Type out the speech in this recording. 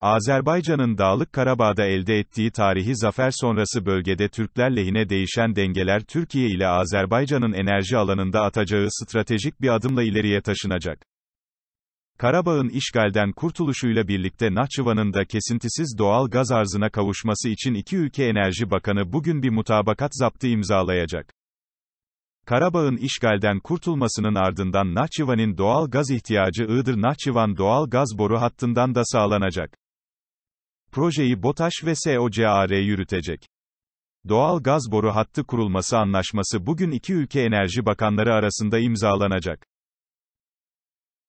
Azerbaycan'ın Dağlık Karabağ'da elde ettiği tarihi zafer sonrası bölgede Türkler lehine değişen dengeler Türkiye ile Azerbaycan'ın enerji alanında atacağı stratejik bir adımla ileriye taşınacak. Karabağ'ın işgalden kurtuluşuyla birlikte Nahçıvan'ın da kesintisiz doğal gaz arzına kavuşması için iki ülke Enerji Bakanı bugün bir mutabakat zaptı imzalayacak. Karabağ'ın işgalden kurtulmasının ardından Nahçıvan'ın doğal gaz ihtiyacı Iğdır-Nahçıvan doğal gaz boru hattından da sağlanacak. Projeyi BOTAŞ ve SOCAR yürütecek. Doğal gaz boru hattı kurulması anlaşması bugün iki ülke enerji bakanları arasında imzalanacak.